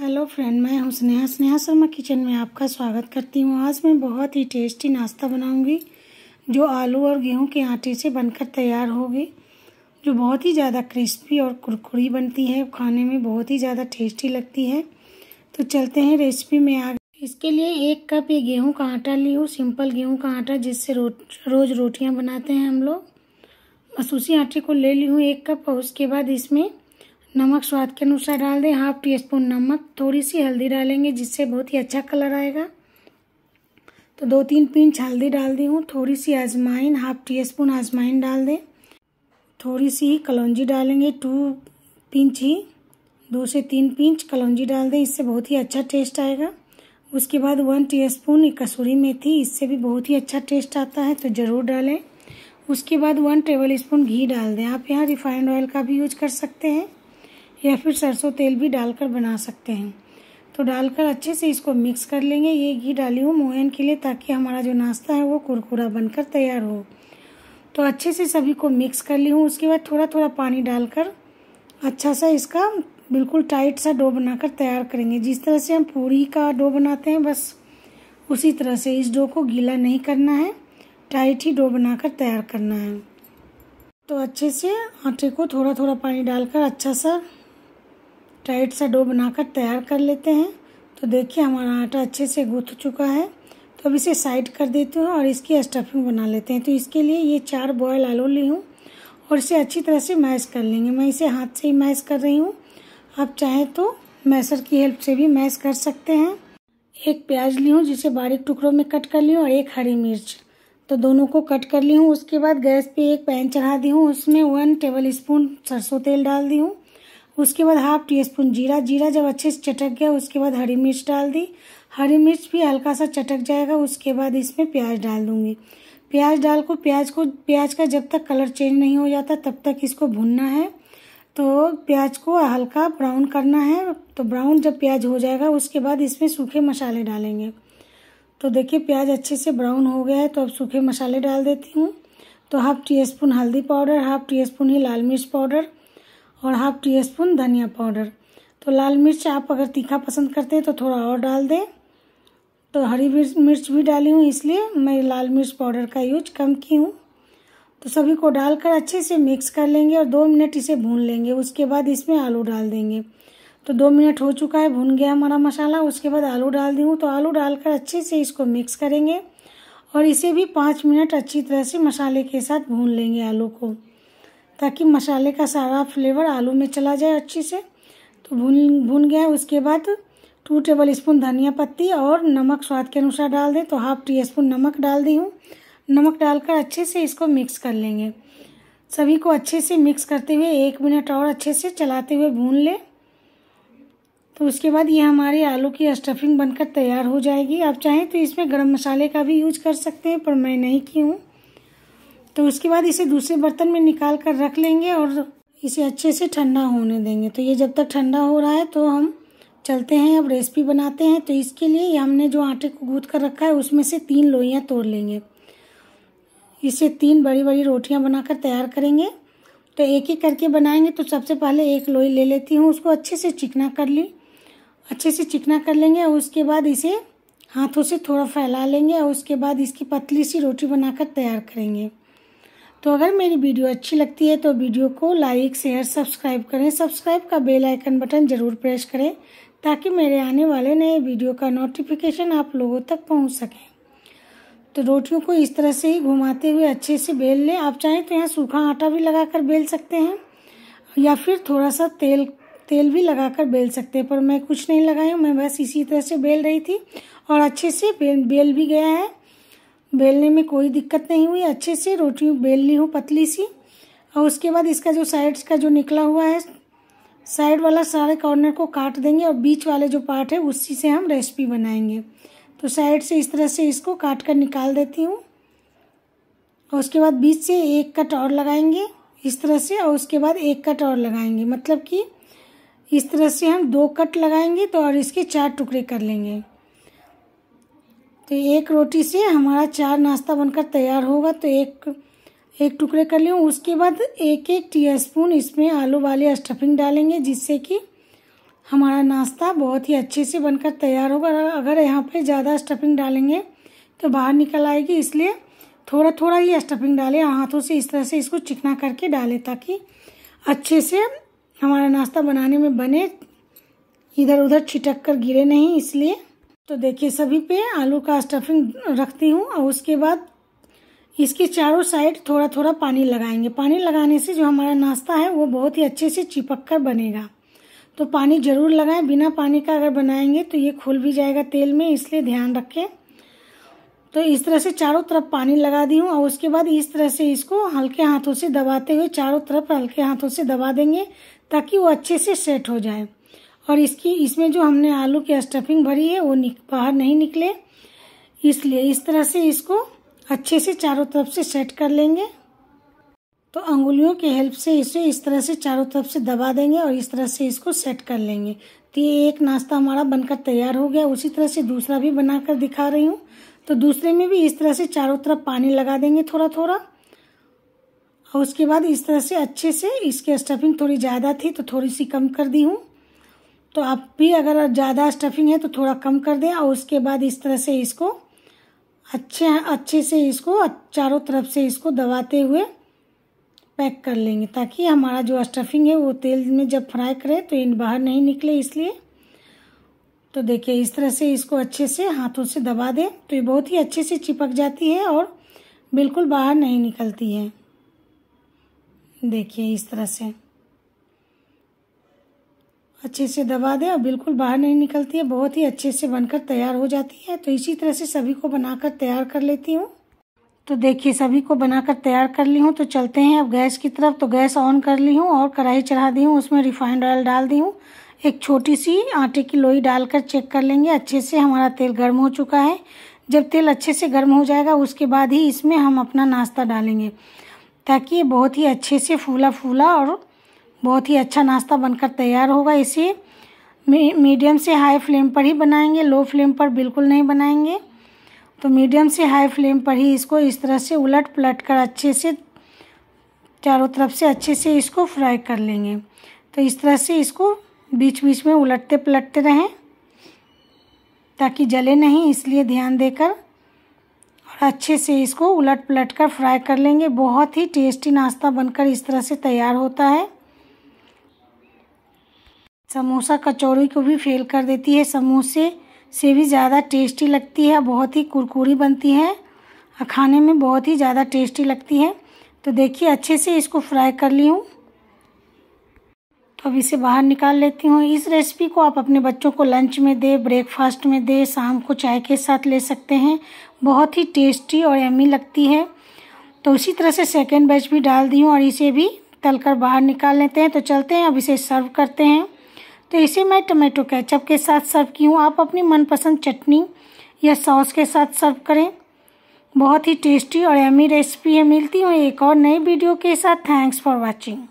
hello friend मैं हूँ Sneha Sneha Sharma kitchen में आपका स्वागत करती हूँ आज मैं बहुत ही टेस्टी नाश्ता बनाऊँगी जो आलू और गेहूँ के आटे से बनकर तैयार होगी जो बहुत ही ज़्यादा क्रिस्पी और कुरकुरी बनती है खाने में बहुत ही ज़्यादा टेस्टी लगती है तो चलते हैं रेसिपी में आगे इसके लिए एक कप ये गेहूँ का आटा ली हूँ सिंपल गेहूँ का आटा जिससे रो, रोज़ रोटियाँ बनाते हैं हम लोग बस उसी आटे को ले ली हूँ एक कप और उसके बाद इसमें नमक स्वाद के अनुसार डाल दें हाफ टी स्पून नमक थोड़ी सी हल्दी डालेंगे जिससे बहुत ही अच्छा कलर आएगा तो दो तीन पिंच हल्दी डाल दी हूँ थोड़ी सी आजमाइन हाफ टी स्पून आजमाइन डाल दें थोड़ी सी कलौजी डालेंगे टू पिंच ही दो से तीन पिंच कलौजी डाल दें इससे बहुत ही अच्छा टेस्ट आएगा उसके बाद वन टी स्पून कसूरी मेथी इससे भी बहुत ही अच्छा टेस्ट आता है तो ज़रूर डालें उसके बाद वन टेबल स्पून घी डाल दें आप यहाँ रिफाइंड ऑयल का भी यूज कर सकते हैं या फिर सरसों तेल भी डालकर बना सकते हैं तो डालकर अच्छे से इसको मिक्स कर लेंगे ये घी डाली हूँ मोहन के लिए ताकि हमारा जो नाश्ता है वो कुरकुरा बनकर तैयार हो तो अच्छे से सभी को मिक्स कर ली हूँ उसके बाद थोड़ा थोड़ा पानी डालकर अच्छा सा इसका बिल्कुल टाइट सा डो बनाकर तैयार करेंगे जिस तरह से हम पूरी का डो बनाते हैं बस उसी तरह से इस डो को गीला नहीं करना है टाइट ही डो बनाकर तैयार करना है तो अच्छे से आटे को थोड़ा थोड़ा पानी डालकर अच्छा सा टाइट सा डो बनाकर तैयार कर लेते हैं तो देखिए हमारा आटा अच्छे से गूँथ चुका है तो अब इसे साइड कर देती हूँ और इसकी स्टफिंग बना लेते हैं तो इसके लिए ये चार बॉयल आलू ली हूँ और इसे अच्छी तरह से मैश कर लेंगे मैं इसे हाथ से ही मैश कर रही हूँ आप चाहें तो मैसर की हेल्प से भी मैश कर सकते हैं एक प्याज ली हूँ जिसे बारीक टुकड़ों में कट कर ली हूँ और एक हरी मिर्च तो दोनों को कट कर ली हूँ उसके बाद गैस पे एक पैन चढ़ा दी हूँ उसमें वन टेबल स्पून सरसों तेल डाल दी हूँ उसके बाद हाफ टी स्पून जीरा जीरा जब अच्छे से चटक गया उसके बाद हरी मिर्च डाल दी हरी मिर्च भी हल्का सा चटक जाएगा उसके बाद इसमें प्याज डाल दूँगी प्याज डाल को प्याज को प्याज का जब तक कलर चेंज नहीं हो जाता तब तक इसको भुनना है तो प्याज को हल्का ब्राउन करना है तो ब्राउन जब प्याज हो जाएगा उसके बाद इसमें सूखे मसाले डालेंगे तो देखिए प्याज अच्छे से ब्राउन हो गया है तो अब सूखे मसाले डाल देती हूँ तो हाफ टी स्पून हल्दी पाउडर हाफ टी स्पून ही लाल मिर्च पाउडर और हाफ टी स्पून धनिया पाउडर तो लाल मिर्च आप अगर तीखा पसंद करते हैं तो थोड़ा और डाल दें तो हरी मिर्च मिर्च भी डाली हूँ इसलिए मैं लाल मिर्च पाउडर का यूज कम की हूँ तो सभी को डालकर अच्छे से मिक्स कर लेंगे और दो मिनट इसे भून लेंगे उसके बाद इसमें आलू डाल देंगे तो दो मिनट हो चुका है भून गया हमारा मसाला उसके बाद आलू डाल दी तो आलू डालकर अच्छे से इसको मिक्स करेंगे और इसे भी पाँच मिनट अच्छी तरह से मसाले के साथ भून लेंगे आलू को ताकि मसाले का सारा फ्लेवर आलू में चला जाए अच्छे से तो भून भून गया उसके बाद टू टेबल स्पून धनिया पत्ती और नमक स्वाद के अनुसार डाल दें तो हाफ टी स्पून नमक डाल दी हूँ नमक डालकर अच्छे से इसको मिक्स कर लेंगे सभी को अच्छे से मिक्स करते हुए एक मिनट और अच्छे से चलाते हुए भून लें तो उसके बाद ये हमारी आलू की स्टफिंग बनकर तैयार हो जाएगी आप चाहें तो इसमें गर्म मसाले का भी यूज कर सकते हैं पर मैं नहीं की हूँ तो उसके बाद इसे दूसरे बर्तन में निकाल कर रख लेंगे और इसे अच्छे से ठंडा होने देंगे तो ये जब तक ठंडा हो रहा है तो हम चलते हैं अब रेसिपी बनाते हैं तो इसके लिए हमने जो आटे को गूद कर रखा है उसमें से तीन लोइयाँ तोड़ लेंगे इसे तीन बड़ी बड़ी रोटियाँ बनाकर तैयार करेंगे तो एक ही करके बनाएंगे तो सबसे पहले एक लोई ले लेती हूँ उसको अच्छे से चिकना कर ली अच्छे से चिकना कर लेंगे और उसके बाद इसे हाथों से थोड़ा फैला लेंगे और उसके बाद इसकी पतली सी रोटी बनाकर तैयार करेंगे तो अगर मेरी वीडियो अच्छी लगती है तो वीडियो को लाइक शेयर सब्सक्राइब करें सब्सक्राइब का बेल आइकन बटन ज़रूर प्रेस करें ताकि मेरे आने वाले नए वीडियो का नोटिफिकेशन आप लोगों तक पहुंच सके तो रोटियों को इस तरह से ही घुमाते हुए अच्छे से बेल लें आप चाहें तो यहाँ सूखा आटा भी कर बेल सकते हैं या फिर थोड़ा सा तेल तेल भी लगाकर बेल सकते हैं पर मैं कुछ नहीं लगाई हूँ मैं बस इसी तरह से बेल रही थी और अच्छे से बेल बेल भी गया है बेलने में कोई दिक्कत नहीं हुई अच्छे से रोटी बेल ली हूँ पतली सी और उसके बाद इसका जो साइड्स का जो निकला हुआ है साइड वाला सारे कॉर्नर को काट देंगे और बीच वाले जो पार्ट है उसी से हम रेसिपी बनाएंगे तो साइड से इस तरह से इसको काट कर निकाल देती हूँ और उसके बाद बीच से एक कट और लगाएंगे इस तरह से और उसके बाद एक कट और लगाएंगे मतलब कि इस तरह से हम दो कट लगाएंगे तो और इसके चार टुकड़े कर लेंगे तो एक रोटी से हमारा चार नाश्ता बनकर तैयार होगा तो एक एक टुकड़े कर लें उसके बाद एक एक टीस्पून इसमें आलू वाले स्टफिंग डालेंगे जिससे कि हमारा नाश्ता बहुत ही अच्छे से बनकर तैयार होगा अगर यहाँ पे ज़्यादा स्टफिंग डालेंगे तो बाहर निकल आएगी इसलिए थोड़ा थोड़ा ही स्टफिंग डालें हाथों से इस तरह से इसको चिकना करके डालें ताकि अच्छे से हमारा नाश्ता बनाने में बने इधर उधर छिटक कर गिरे नहीं इसलिए तो देखिए सभी पे आलू का स्टफिंग रखती हूँ और उसके बाद इसके चारों साइड थोड़ा थोड़ा पानी लगाएंगे पानी लगाने से जो हमारा नाश्ता है वो बहुत ही अच्छे से चिपक कर बनेगा तो पानी ज़रूर लगाएं बिना पानी का अगर बनाएंगे तो ये खुल भी जाएगा तेल में इसलिए ध्यान रखें तो इस तरह से चारों तरफ पानी लगा दी हूँ और उसके बाद इस तरह से इसको हल्के हाथों से दबाते हुए चारों तरफ हल्के हाथों से दबा देंगे ताकि वो अच्छे से सेट हो जाए और इसकी इसमें जो हमने आलू की स्टफिंग भरी है वो बाहर नहीं निकले इसलिए इस तरह से इसको अच्छे से चारों तरफ से सेट कर लेंगे तो अंगुलियों के हेल्प से इसे इस तरह से चारों तरफ से दबा देंगे और इस तरह से इसको सेट कर लेंगे तो ये एक नाश्ता हमारा बनकर तैयार हो गया उसी तरह से दूसरा भी बनाकर दिखा रही हूँ तो दूसरे में भी इस तरह से चारों तरफ पानी लगा देंगे थोड़ा थोड़ा और उसके बाद इस तरह से अच्छे से इसकी स्टफिंग थोड़ी ज़्यादा थी तो थोड़ी सी कम कर दी हूँ तो आप भी अगर ज़्यादा स्टफिंग है तो थोड़ा कम कर दें और उसके बाद इस तरह से इसको अच्छे अच्छे से इसको चारों तरफ से इसको दबाते हुए पैक कर लेंगे ताकि हमारा जो स्टफिंग है वो तेल में जब फ्राई करें तो इन बाहर नहीं निकले इसलिए तो देखिए इस तरह से इसको अच्छे से हाथों से दबा दें तो ये बहुत ही अच्छे से चिपक जाती है और बिल्कुल बाहर नहीं निकलती है देखिए इस तरह से अच्छे से दबा दें और बिल्कुल बाहर नहीं निकलती है बहुत ही अच्छे से बनकर तैयार हो जाती है तो इसी तरह से सभी को बनाकर तैयार कर लेती हूँ तो देखिए सभी को बनाकर तैयार कर ली हूँ तो चलते हैं अब गैस की तरफ तो गैस ऑन कर ली हूँ और कढ़ाई चढ़ा दी हूँ उसमें रिफाइंड ऑयल डाल दी हूँ एक छोटी सी आटे की लोई डालकर चेक कर लेंगे अच्छे से हमारा तेल गर्म हो चुका है जब तेल अच्छे से गर्म हो जाएगा उसके बाद ही इसमें हम अपना नाश्ता डालेंगे ताकि ये बहुत ही अच्छे से फूला फूला और बहुत ही अच्छा नाश्ता बनकर तैयार होगा इसे मीडियम से हाई फ्लेम पर ही बनाएंगे लो फ्लेम पर बिल्कुल नहीं बनाएंगे तो मीडियम से हाई फ्लेम पर ही इसको इस तरह से उलट पलट कर अच्छे से चारों तरफ से अच्छे से इसको फ्राई कर लेंगे तो इस तरह से इसको बीच बीच में उलटते पलटते रहें ताकि जले नहीं इसलिए ध्यान देकर और अच्छे से इसको उलट पलट कर फ्राई कर लेंगे बहुत ही टेस्टी नाश्ता बनकर इस तरह से तैयार होता है समोसा कचौड़ी को भी फेल कर देती है समोसे से भी ज़्यादा टेस्टी लगती है बहुत ही कुरकुरी बनती है और खाने में बहुत ही ज़्यादा टेस्टी लगती है तो देखिए अच्छे से इसको फ्राई कर ली हूँ तो अब इसे बाहर निकाल लेती हूँ इस रेसिपी को आप अपने बच्चों को लंच में दे ब्रेकफास्ट में दे शाम को चाय के साथ ले सकते हैं बहुत ही टेस्टी और यमी लगती है तो उसी तरह से सेकेंड बैच भी डाल दी हूँ और इसे भी तलकर बाहर निकाल लेते हैं तो चलते हैं अब इसे सर्व करते हैं तो इसे मैं टमाटो केचप के साथ सर्व की हूँ आप अपनी मनपसंद चटनी या सॉस के साथ सर्व करें बहुत ही टेस्टी और एमी रेसिपी है मिलती हूँ एक और नए वीडियो के साथ थैंक्स फॉर वॉचिंग